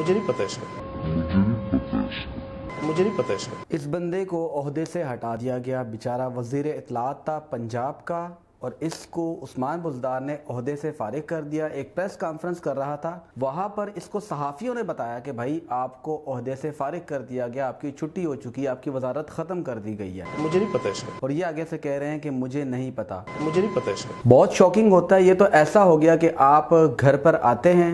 मुझे नहीं पता इसका मुझे नहीं पता इसका इस बंदे को अहदे से हटा दिया गया बेचारा वजीर इतलात था पंजाब का और इसको उस्मान बुजदार ने अहदे से फारिग कर दिया एक प्रेस कॉन्फ्रेंस कर रहा था वहां पर इसको सहाफ़ियों ने बताया कि भाई आपको अहदे से फारिग कर दिया गया आपकी छुट्टी हो चुकी है आपकी वजारत ख़त्म कर दी गई है मुझे नहीं पता इसका और ये आगे से कह रहे हैं कि मुझे नहीं पता मुझे नहीं पता इसका बहुत शॉकिंग होता है ये तो ऐसा हो गया कि आप घर पर आते हैं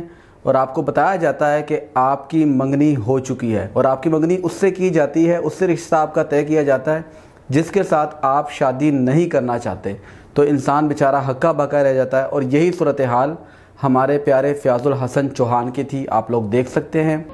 और आपको बताया जाता है कि आपकी मंगनी हो चुकी है और आपकी मंगनी उससे की जाती है उससे रिश्ता आपका तय किया जाता है जिसके साथ आप शादी नहीं करना चाहते तो इंसान बेचारा हक्का बका रह जाता है और यही सूरत हाल हमारे प्यारे फ़याज़ुल हसन चौहान की थी आप लोग देख सकते हैं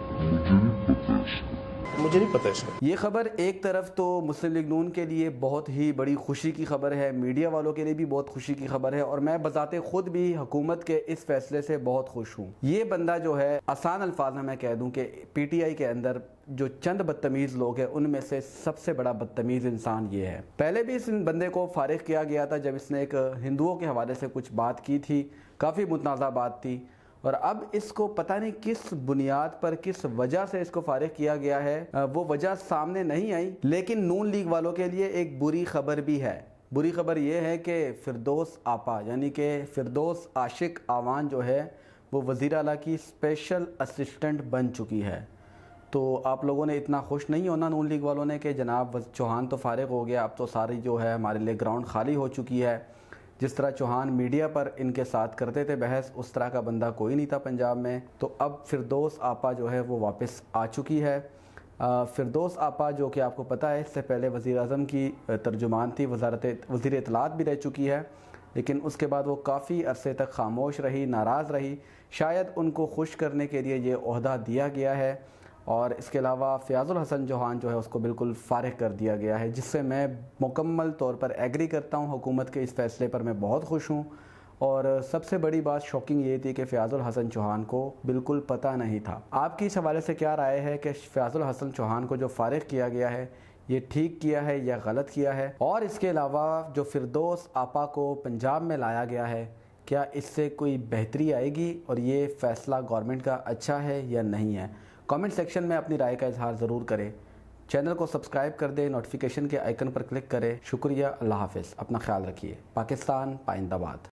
मुझे नहीं पता इसका ये खबर एक तरफ तो मुस्लिम लीग नून के लिए बहुत ही बड़ी खुशी की खबर है मीडिया वालों के लिए भी बहुत खुशी की खबर है और मैं बताते खुद भी हुकूमत के इस फैसले से बहुत खुश हूँ ये बंदा जो है आसान अल्फाज में मैं कह दूँ कि पी टी आई के अंदर जो चंद बदतमीज़ लोग हैं उनमें से सबसे बड़ा बदतमीज़ इंसान ये है पहले भी इस बंदे को फारिग किया गया था जब इसने एक हिंदुओं के हवाले से कुछ बात की थी काफ़ी मुतनाज़ा बात थी और अब इसको पता नहीं किस बुनियाद पर किस वजह से इसको फारिग किया गया है वो वजह सामने नहीं आई लेकिन नून लीग वालों के लिए एक बुरी खबर भी है बुरी खबर यह है कि फिरदोस आपा यानी कि फिरदोस आशिक आवान जो है वो वज़ी अला की स्पेशल असिस्टेंट बन चुकी है तो आप लोगों ने इतना खुश नहीं होना नून लीग वालों ने कि जनाब चौहान तो फारग हो गया अब तो सारी जो है हमारे लिए ग्राउंड खाली हो चुकी है जिस तरह चौहान मीडिया पर इनके साथ करते थे बहस उस तरह का बंदा कोई नहीं था पंजाब में तो अब फिरदोस आपा जो है वो वापस आ चुकी है फिरदोस आपा जो कि आपको पता है इससे पहले वज़ी अजम की तर्जुमान थी वजारत वज़ी इतलात भी रह चुकी है लेकिन उसके बाद वो काफ़ी अरसे तक खामोश रही नाराज़ रही शायद उनको खुश करने के लिए ये अहदा दिया गया है और इसके अलावा फ़याज़ुल हसन चौहान जो है उसको बिल्कुल फ़ारग कर दिया गया है जिससे मैं मुकम्मल तौर पर एग्री करता हूँ हुकूमत के इस फ़ैसले पर मैं बहुत खुश हूँ और सबसे बड़ी बात शॉकिंग ये थी कि फ़याज़ुल हसन चौहान को बिल्कुल पता नहीं था आपकी इस हवाले से क्या राय है कि फ़ियाज़ुल हसन चौहान को जो फ़ारग किया गया है ये ठीक किया है या गलत किया है और इसके अलावा जो फिरदोस आपा को पंजाब में लाया गया है क्या इससे कोई बेहतरी आएगी और ये फ़ैसला गवर्नमेंट का अच्छा है या नहीं है कमेंट सेक्शन में अपनी राय का इजहार ज़रूर करें चैनल को सब्सक्राइब कर दें नोटिफिकेशन के आइकन पर क्लिक करें शुक्रिया अल्लाह हाफिज़ अपना ख्याल रखिए पाकिस्तान पाइंदाबाद